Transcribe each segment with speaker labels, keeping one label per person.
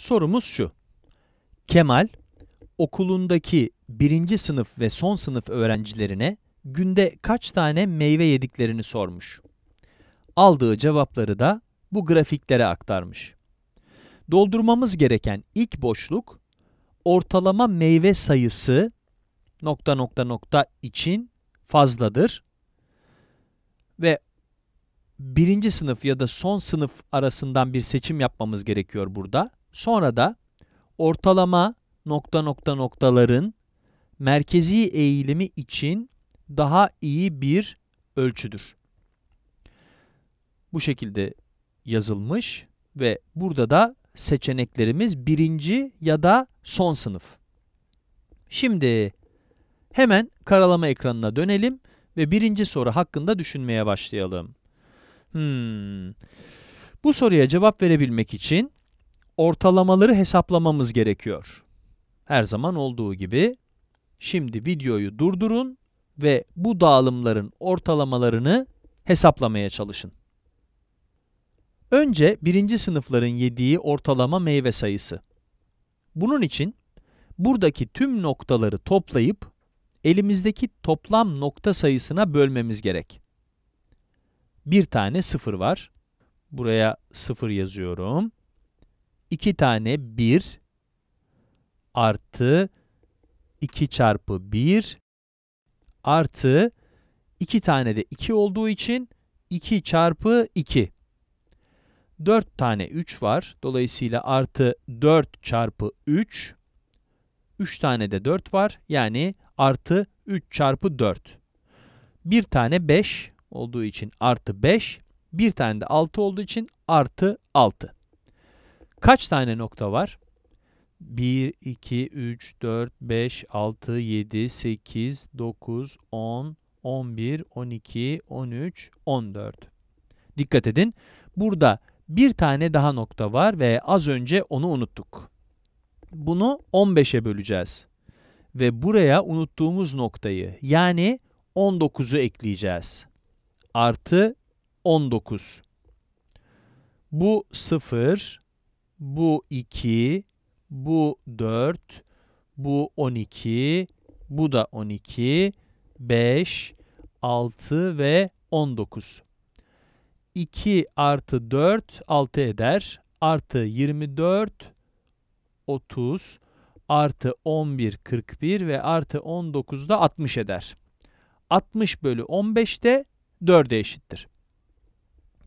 Speaker 1: Sorumuz şu. Kemal okulundaki birinci sınıf ve son sınıf öğrencilerine günde kaç tane meyve yediklerini sormuş. Aldığı cevapları da bu grafiklere aktarmış. Doldurmamız gereken ilk boşluk ortalama meyve sayısı nokta nokta nokta için fazladır ve birinci sınıf ya da son sınıf arasından bir seçim yapmamız gerekiyor burada. Sonra da ortalama nokta nokta noktaların merkezi eğilimi için daha iyi bir ölçüdür. Bu şekilde yazılmış ve burada da seçeneklerimiz birinci ya da son sınıf. Şimdi hemen karalama ekranına dönelim ve birinci soru hakkında düşünmeye başlayalım. Hmm. Bu soruya cevap verebilmek için ortalamaları hesaplamamız gerekiyor. Her zaman olduğu gibi. Şimdi videoyu durdurun ve bu dağılımların ortalamalarını hesaplamaya çalışın. Önce birinci sınıfların yediği ortalama meyve sayısı. Bunun için buradaki tüm noktaları toplayıp elimizdeki toplam nokta sayısına bölmemiz gerek. Bir tane sıfır var. Buraya sıfır yazıyorum. 2 tane 1 artı 2 çarpı 1 artı 2 tane de 2 olduğu için 2 çarpı 2. 4 tane 3 var. Dolayısıyla artı 4 çarpı 3. 3 tane de 4 var. Yani artı 3 çarpı 4. 1 tane 5 olduğu için artı 5. 1 tane de 6 olduğu için artı 6. Kaç tane nokta var? 1, 2, 3, 4, 5, 6, 7, 8, 9, 10, 11, 12, 13, 14. Dikkat edin. Burada bir tane daha nokta var ve az önce onu unuttuk. Bunu 15'e böleceğiz. Ve buraya unuttuğumuz noktayı yani 19'u ekleyeceğiz. Artı 19. Bu 0, bu 2, bu 4, bu 12, bu da 12, 5, 6 ve 19. 2 artı 4 6 eder. Artı 24 30 artı 11 41 ve artı 19 da 60 eder. 60 bölü 15 de 4'e eşittir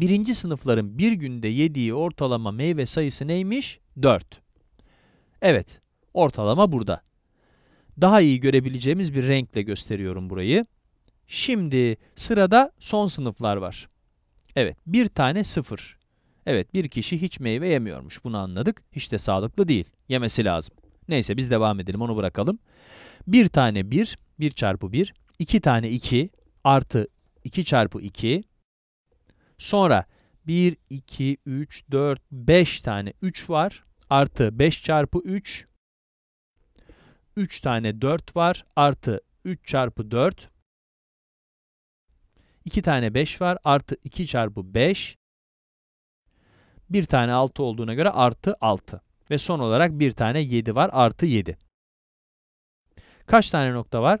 Speaker 1: birinci sınıfların bir günde yediği ortalama meyve sayısı neymiş? 4. Evet, ortalama burada. Daha iyi görebileceğimiz bir renkle gösteriyorum burayı. Şimdi sırada son sınıflar var. Evet, bir tane sıfır. Evet, bir kişi hiç meyve yemiyormuş. Bunu anladık. Hiç de sağlıklı değil. Yemesi lazım. Neyse biz devam edelim, onu bırakalım. Bir tane bir, bir çarpı bir. iki tane iki artı iki çarpı iki. Sonra 1, 2, 3, 4, 5 tane 3 var. Artı 5 çarpı 3. 3 tane 4 var. Artı 3 çarpı 4. 2 tane 5 var. Artı 2 çarpı 5. 1 tane 6 olduğuna göre artı 6. Ve son olarak 1 tane 7 var. Artı 7. Kaç tane nokta var?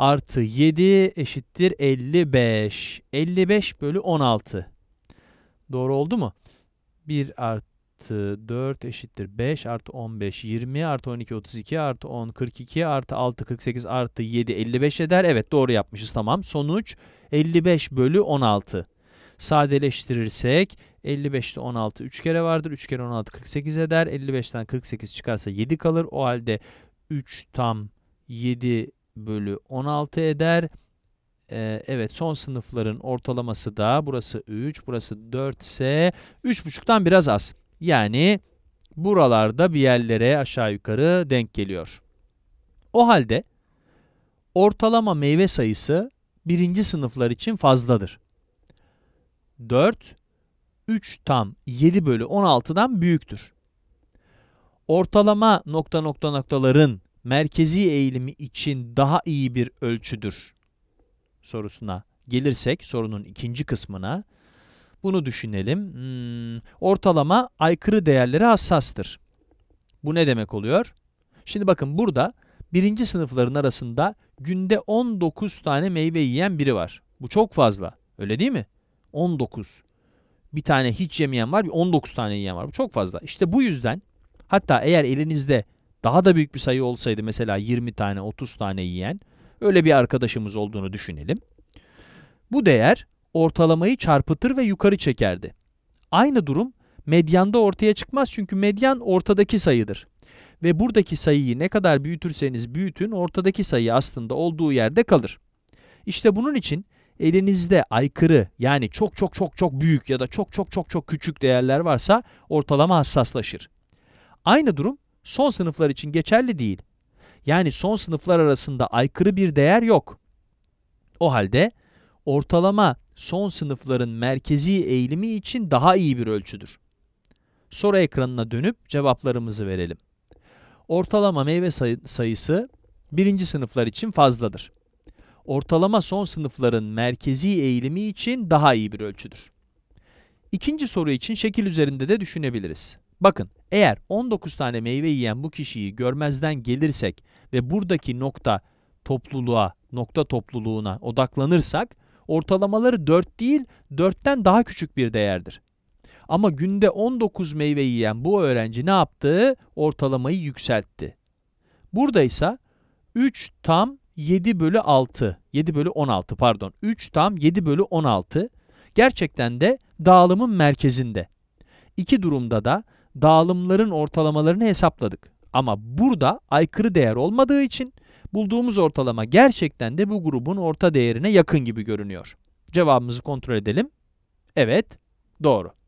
Speaker 1: artı 7 eşittir 55. 55 bölü 16. Doğru oldu mu? 1 artı 4 eşittir 5 artı 15 20 artı 12 32 artı 10 42 artı 6 48 artı 7 55 eder. Evet doğru yapmışız tamam. Sonuç 55 bölü 16. Sadeleştirirsek 55'te 16 3 kere vardır. 3 kere 16 48 eder. 55'ten 48 çıkarsa 7 kalır. O halde 3 tam 7 bölü 16 eder. Ee, evet son sınıfların ortalaması da burası 3, burası 4 ise 3,5'tan biraz az. Yani buralarda bir yerlere aşağı yukarı denk geliyor. O halde ortalama meyve sayısı birinci sınıflar için fazladır. 4, 3 tam 7 bölü 16'dan büyüktür. Ortalama nokta nokta noktaların merkezi eğilimi için daha iyi bir ölçüdür sorusuna gelirsek sorunun ikinci kısmına bunu düşünelim. Hmm, ortalama aykırı değerlere hassastır. Bu ne demek oluyor? Şimdi bakın burada birinci sınıfların arasında günde 19 tane meyve yiyen biri var. Bu çok fazla. Öyle değil mi? 19. Bir tane hiç yemeyen var, bir 19 tane yiyen var. Bu çok fazla. İşte bu yüzden hatta eğer elinizde daha da büyük bir sayı olsaydı mesela 20 tane 30 tane yiyen öyle bir arkadaşımız olduğunu düşünelim. Bu değer ortalamayı çarpıtır ve yukarı çekerdi. Aynı durum medyanda ortaya çıkmaz çünkü medyan ortadaki sayıdır. Ve buradaki sayıyı ne kadar büyütürseniz büyütün ortadaki sayı aslında olduğu yerde kalır. İşte bunun için elinizde aykırı yani çok çok çok çok büyük ya da çok çok çok çok küçük değerler varsa ortalama hassaslaşır. Aynı durum son sınıflar için geçerli değil. Yani son sınıflar arasında aykırı bir değer yok. O halde ortalama son sınıfların merkezi eğilimi için daha iyi bir ölçüdür. Soru ekranına dönüp cevaplarımızı verelim. Ortalama meyve sayısı birinci sınıflar için fazladır. Ortalama son sınıfların merkezi eğilimi için daha iyi bir ölçüdür. İkinci soru için şekil üzerinde de düşünebiliriz. Bakın eğer 19 tane meyve yiyen bu kişiyi görmezden gelirsek ve buradaki nokta topluluğa, nokta topluluğuna odaklanırsak ortalamaları 4 değil 4'ten daha küçük bir değerdir. Ama günde 19 meyve yiyen bu öğrenci ne yaptı? Ortalamayı yükseltti. Burada ise 3 tam 7 bölü 6, 7 bölü 16 pardon, 3 tam 7 bölü 16 gerçekten de dağılımın merkezinde. İki durumda da dağılımların ortalamalarını hesapladık. Ama burada aykırı değer olmadığı için bulduğumuz ortalama gerçekten de bu grubun orta değerine yakın gibi görünüyor. Cevabımızı kontrol edelim. Evet, doğru.